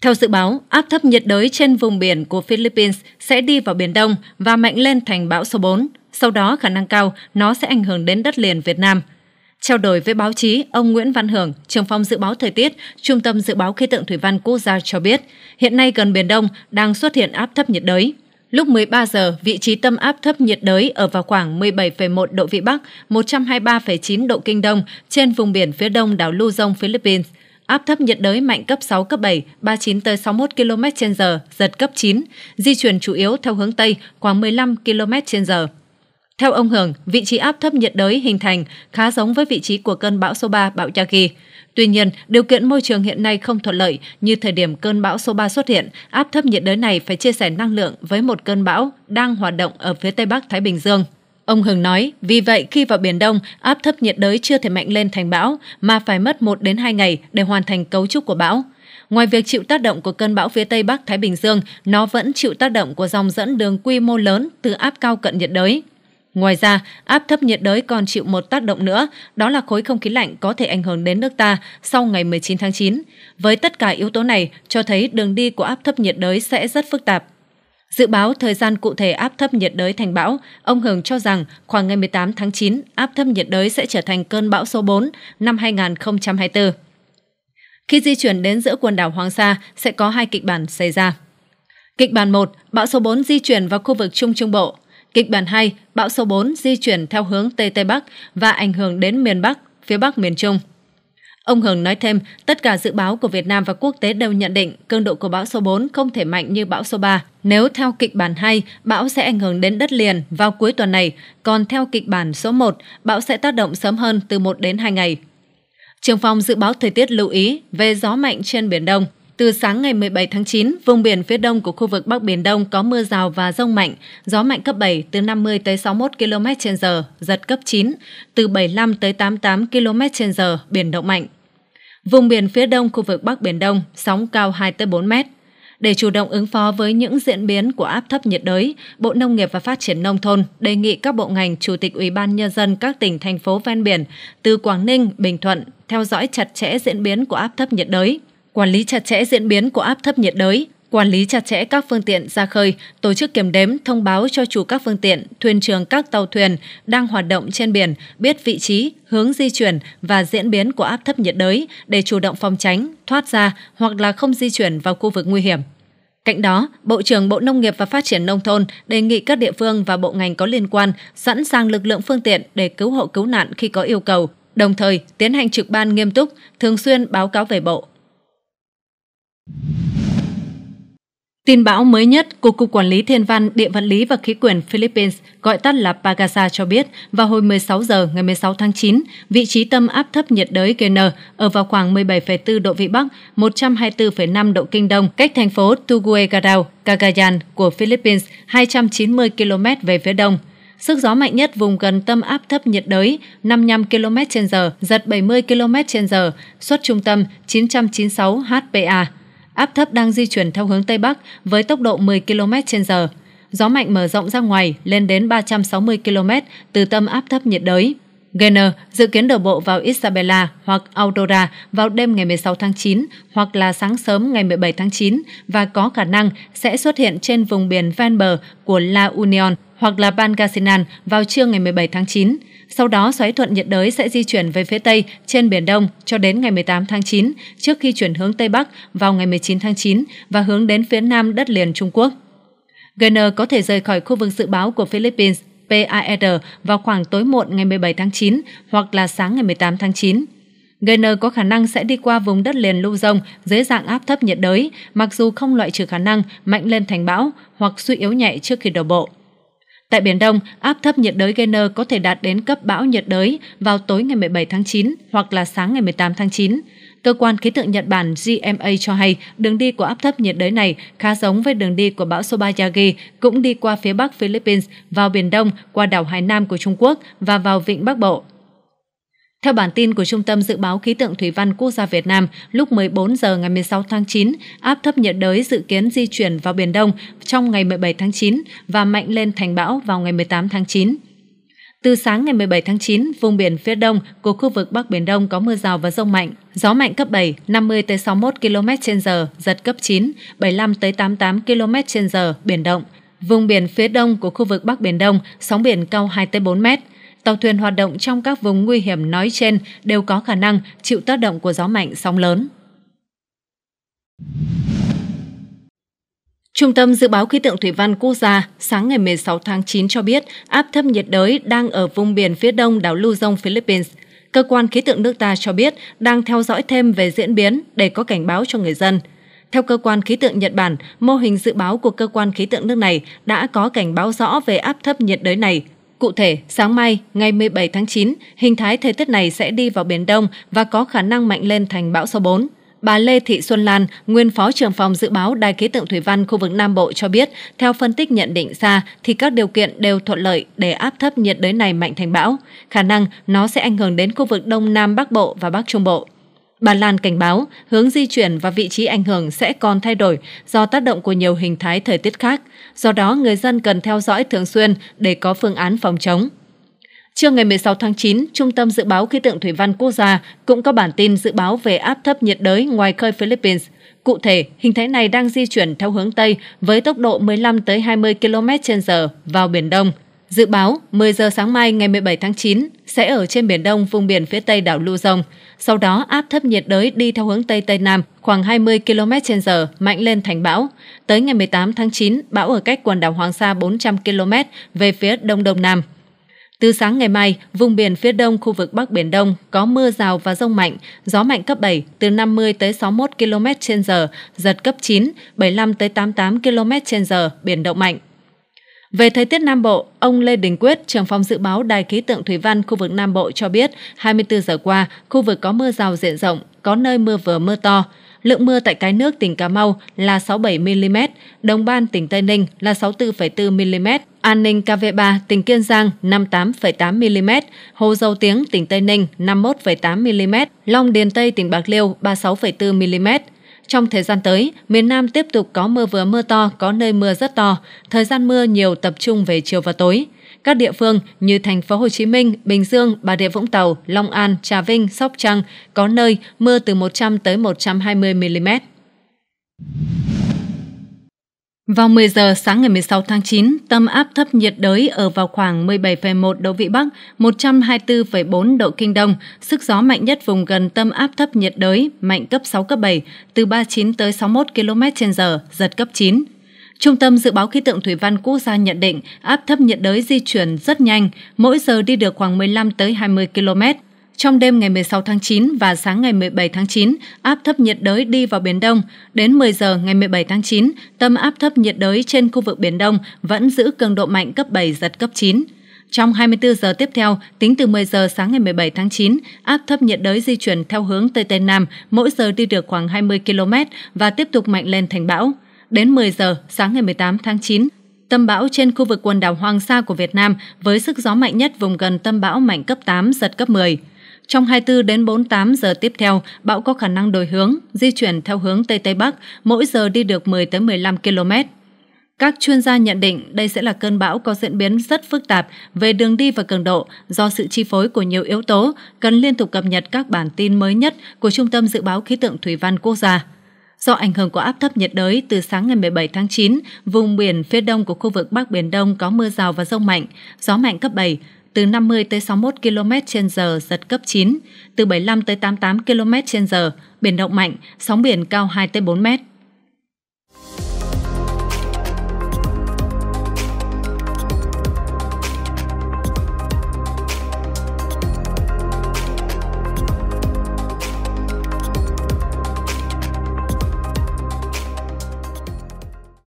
Theo dự báo, áp thấp nhiệt đới trên vùng biển của Philippines sẽ đi vào Biển Đông và mạnh lên thành bão số 4. Sau đó khả năng cao nó sẽ ảnh hưởng đến đất liền Việt Nam. Trao đổi với báo chí, ông Nguyễn Văn Hưởng, trưởng phòng dự báo thời tiết, Trung tâm dự báo khí tượng thủy văn quốc gia cho biết, hiện nay gần Biển Đông đang xuất hiện áp thấp nhiệt đới. Lúc 13 giờ, vị trí tâm áp thấp nhiệt đới ở vào khoảng 17,1 độ Vĩ Bắc, 123,9 độ Kinh Đông trên vùng biển phía đông đảo Luzon, Philippines. Áp thấp nhiệt đới mạnh cấp 6, cấp 7, 39 tới 61 km h giật cấp 9, di chuyển chủ yếu theo hướng Tây khoảng 15 km h Theo ông Hưởng, vị trí áp thấp nhiệt đới hình thành khá giống với vị trí của cơn bão số 3 bão Yagi. Tuy nhiên, điều kiện môi trường hiện nay không thuận lợi như thời điểm cơn bão số 3 xuất hiện, áp thấp nhiệt đới này phải chia sẻ năng lượng với một cơn bão đang hoạt động ở phía Tây Bắc Thái Bình Dương. Ông Hưng nói, vì vậy khi vào Biển Đông, áp thấp nhiệt đới chưa thể mạnh lên thành bão, mà phải mất 1 đến 2 ngày để hoàn thành cấu trúc của bão. Ngoài việc chịu tác động của cơn bão phía Tây Bắc Thái Bình Dương, nó vẫn chịu tác động của dòng dẫn đường quy mô lớn từ áp cao cận nhiệt đới. Ngoài ra, áp thấp nhiệt đới còn chịu một tác động nữa, đó là khối không khí lạnh có thể ảnh hưởng đến nước ta sau ngày 19 tháng 9. Với tất cả yếu tố này, cho thấy đường đi của áp thấp nhiệt đới sẽ rất phức tạp. Dự báo thời gian cụ thể áp thấp nhiệt đới thành bão, ông Hưởng cho rằng khoảng ngày 18 tháng 9, áp thấp nhiệt đới sẽ trở thành cơn bão số 4 năm 2024. Khi di chuyển đến giữa quần đảo Hoàng Sa, sẽ có hai kịch bản xảy ra. Kịch bản 1, bão số 4 di chuyển vào khu vực Trung Trung Bộ. Kịch bản 2, bão số 4 di chuyển theo hướng Tây Tây Bắc và ảnh hưởng đến miền Bắc, phía Bắc miền Trung. Ông Hường nói thêm, tất cả dự báo của Việt Nam và quốc tế đều nhận định cường độ của bão số 4 không thể mạnh như bão số 3. Nếu theo kịch bản 2, bão sẽ ảnh hưởng đến đất liền vào cuối tuần này, còn theo kịch bản số 1, bão sẽ tác động sớm hơn từ 1 đến 2 ngày. Trường phòng dự báo thời tiết lưu ý về gió mạnh trên Biển Đông. Từ sáng ngày 17 tháng 9, vùng biển phía đông của khu vực Bắc Biển Đông có mưa rào và rông mạnh, gió mạnh cấp 7 từ 50 tới 61 km/h, giật cấp 9, từ 75 tới 88 km/h, biển động mạnh. Vùng biển phía đông khu vực Bắc Biển Đông, sóng cao 2-4 mét. Để chủ động ứng phó với những diễn biến của áp thấp nhiệt đới, Bộ Nông nghiệp và Phát triển Nông thôn đề nghị các bộ ngành, chủ tịch Ủy ban Nhân dân các tỉnh, thành phố ven biển từ Quảng Ninh, Bình Thuận theo dõi chặt chẽ diễn biến của áp thấp nhiệt đới, quản lý chặt chẽ diễn biến của áp thấp nhiệt đới, quản lý chặt chẽ các phương tiện ra khơi, tổ chức kiểm đếm, thông báo cho chủ các phương tiện, thuyền trưởng các tàu thuyền đang hoạt động trên biển biết vị trí, hướng di chuyển và diễn biến của áp thấp nhiệt đới để chủ động phòng tránh, thoát ra hoặc là không di chuyển vào khu vực nguy hiểm. Cạnh đó, Bộ trưởng Bộ Nông nghiệp và Phát triển Nông thôn đề nghị các địa phương và bộ ngành có liên quan sẵn sàng lực lượng phương tiện để cứu hộ cứu nạn khi có yêu cầu, đồng thời tiến hành trực ban nghiêm túc, thường xuyên báo cáo về Bộ. Tin bão mới nhất của Cục Quản lý Thiên văn, Địa vật lý và Khí quyển Philippines, gọi tắt là Pagasa cho biết, vào hồi 16 giờ ngày 16 tháng 9, vị trí tâm áp thấp nhiệt đới Gena ở vào khoảng 17,4 độ Vĩ Bắc, 124,5 độ Kinh Đông, cách thành phố Tuguegarao, Cagayan của Philippines 290 km về phía đông. Sức gió mạnh nhất vùng gần tâm áp thấp nhiệt đới 55 km h giật 70 km h xuất trung tâm 996 HPA áp thấp đang di chuyển theo hướng Tây Bắc với tốc độ 10 km h gió mạnh mở rộng ra ngoài lên đến 360 km từ tâm áp thấp nhiệt đới. Gainer dự kiến đổ bộ vào Isabella hoặc Aurora vào đêm ngày 16 tháng 9 hoặc là sáng sớm ngày 17 tháng 9 và có khả năng sẽ xuất hiện trên vùng biển ven bờ của La Union hoặc là Pangasinan vào trưa ngày 17 tháng 9. Sau đó, xoáy thuận nhiệt đới sẽ di chuyển về phía Tây trên Biển Đông cho đến ngày 18 tháng 9 trước khi chuyển hướng Tây Bắc vào ngày 19 tháng 9 và hướng đến phía Nam đất liền Trung Quốc. Gainer có thể rời khỏi khu vực dự báo của Philippines PAR vào khoảng tối muộn ngày 17 tháng 9 hoặc là sáng ngày 18 tháng 9. Gainer có khả năng sẽ đi qua vùng đất liền lưu rông dưới dạng áp thấp nhiệt đới, mặc dù không loại trừ khả năng mạnh lên thành bão hoặc suy yếu nhẹ trước khi đổ bộ. Tại Biển Đông, áp thấp nhiệt đới Gainer có thể đạt đến cấp bão nhiệt đới vào tối ngày 17 tháng 9 hoặc là sáng ngày 18 tháng 9 cơ quan khí tượng Nhật Bản GMA cho hay đường đi của áp thấp nhiệt đới này khá giống với đường đi của bão Sobayagi, cũng đi qua phía bắc Philippines, vào Biển Đông, qua đảo Hải Nam của Trung Quốc và vào vịnh Bắc Bộ. Theo bản tin của Trung tâm Dự báo Khí tượng Thủy văn Quốc gia Việt Nam, lúc 14 giờ ngày 16 tháng 9, áp thấp nhiệt đới dự kiến di chuyển vào Biển Đông trong ngày 17 tháng 9 và mạnh lên thành bão vào ngày 18 tháng 9. Từ sáng ngày 17 tháng 9, vùng biển phía đông của khu vực Bắc Biển Đông có mưa rào và rông mạnh, gió mạnh cấp 7, 50-61 km/h, giật cấp 9, 75-88 km/h, biển động. Vùng biển phía đông của khu vực Bắc Biển Đông, sóng biển cao 2-4 mét. Tàu thuyền hoạt động trong các vùng nguy hiểm nói trên đều có khả năng chịu tác động của gió mạnh, sóng lớn. Trung tâm Dự báo Khí tượng Thủy văn Quốc gia sáng ngày 16 tháng 9 cho biết áp thấp nhiệt đới đang ở vùng biển phía đông đảo Luzon, Philippines. Cơ quan khí tượng nước ta cho biết đang theo dõi thêm về diễn biến để có cảnh báo cho người dân. Theo cơ quan khí tượng Nhật Bản, mô hình dự báo của cơ quan khí tượng nước này đã có cảnh báo rõ về áp thấp nhiệt đới này. Cụ thể, sáng mai, ngày 17 tháng 9, hình thái thời tiết này sẽ đi vào Biển Đông và có khả năng mạnh lên thành bão số 4. Bà Lê Thị Xuân Lan, nguyên phó trưởng phòng dự báo Đài khí tượng thủy văn khu vực Nam Bộ cho biết, theo phân tích nhận định ra thì các điều kiện đều thuận lợi để áp thấp nhiệt đới này mạnh thành bão, khả năng nó sẽ ảnh hưởng đến khu vực Đông Nam Bắc Bộ và Bắc Trung Bộ. Bà Lan cảnh báo hướng di chuyển và vị trí ảnh hưởng sẽ còn thay đổi do tác động của nhiều hình thái thời tiết khác, do đó người dân cần theo dõi thường xuyên để có phương án phòng chống. Trưa ngày 16 tháng 9, Trung tâm Dự báo Khí tượng Thủy văn Quốc gia cũng có bản tin dự báo về áp thấp nhiệt đới ngoài khơi Philippines. Cụ thể, hình thái này đang di chuyển theo hướng Tây với tốc độ 15-20 km h vào Biển Đông. Dự báo 10 giờ sáng mai ngày 17 tháng 9 sẽ ở trên biển Đông vùng biển phía Tây đảo Luzon. Sau đó áp thấp nhiệt đới đi theo hướng Tây Tây Nam khoảng 20 km h mạnh lên thành bão. Tới ngày 18 tháng 9, bão ở cách quần đảo Hoàng Sa 400 km về phía Đông Đông Nam. Từ sáng ngày mai, vùng biển phía đông khu vực Bắc Biển Đông có mưa rào và rông mạnh, gió mạnh cấp 7, từ 50 tới 61 km h giật cấp 9, 75 tới 88 km h biển động mạnh. Về thời tiết Nam Bộ, ông Lê Đình Quyết, trưởng phòng dự báo Đài khí tượng Thủy văn khu vực Nam Bộ cho biết, 24 giờ qua, khu vực có mưa rào diện rộng, có nơi mưa vừa mưa to. Lượng mưa tại Cái Nước, tỉnh Cà Mau là 67mm, Đồng Ban, tỉnh Tây Ninh là 64,4mm, An Ninh KV3 tỉnh Kiên Giang 58,8 mm, Hồ Dầu Tiếng tỉnh Tây Ninh 51,8 mm, Long Điền Tây tỉnh Bạc Liêu 36,4 mm. Trong thời gian tới, miền Nam tiếp tục có mưa vừa mưa to, có nơi mưa rất to. Thời gian mưa nhiều tập trung về chiều và tối. Các địa phương như thành phố Hồ Chí Minh, Bình Dương, Bà Rịa Vũng Tàu, Long An, Trà Vinh, Sóc Trăng có nơi mưa từ 100 tới 120 mm. Vào 10 giờ sáng ngày 16 tháng 9, tâm áp thấp nhiệt đới ở vào khoảng 17,1 độ Vĩ Bắc, 124,4 độ Kinh Đông, sức gió mạnh nhất vùng gần tâm áp thấp nhiệt đới, mạnh cấp 6, cấp 7, từ 39 tới 61 km h giật cấp 9. Trung tâm Dự báo Khí tượng Thủy văn Quốc gia nhận định áp thấp nhiệt đới di chuyển rất nhanh, mỗi giờ đi được khoảng 15 tới 20 km, trong đêm ngày 16 tháng 9 và sáng ngày 17 tháng 9, áp thấp nhiệt đới đi vào Biển Đông. Đến 10 giờ ngày 17 tháng 9, tâm áp thấp nhiệt đới trên khu vực Biển Đông vẫn giữ cường độ mạnh cấp 7, giật cấp 9. Trong 24 giờ tiếp theo, tính từ 10 giờ sáng ngày 17 tháng 9, áp thấp nhiệt đới di chuyển theo hướng Tây Tây Nam, mỗi giờ đi được khoảng 20 km và tiếp tục mạnh lên thành bão. Đến 10 giờ sáng ngày 18 tháng 9, tâm bão trên khu vực quần đảo Hoàng Sa của Việt Nam với sức gió mạnh nhất vùng gần tâm bão mạnh cấp 8, giật cấp 10. Trong 24 đến 48 giờ tiếp theo, bão có khả năng đổi hướng, di chuyển theo hướng Tây Tây Bắc, mỗi giờ đi được 10 tới 15 km. Các chuyên gia nhận định đây sẽ là cơn bão có diễn biến rất phức tạp về đường đi và cường độ do sự chi phối của nhiều yếu tố, cần liên tục cập nhật các bản tin mới nhất của Trung tâm Dự báo Khí tượng Thủy văn Quốc gia. Do ảnh hưởng của áp thấp nhiệt đới từ sáng ngày 17 tháng 9, vùng biển phía đông của khu vực Bắc Biển Đông có mưa rào và rông mạnh, gió mạnh cấp 7, từ 50 tới 61 km h giật cấp 9, từ 75 tới 88 km h biển động mạnh, sóng biển cao 2 tới 4 mét.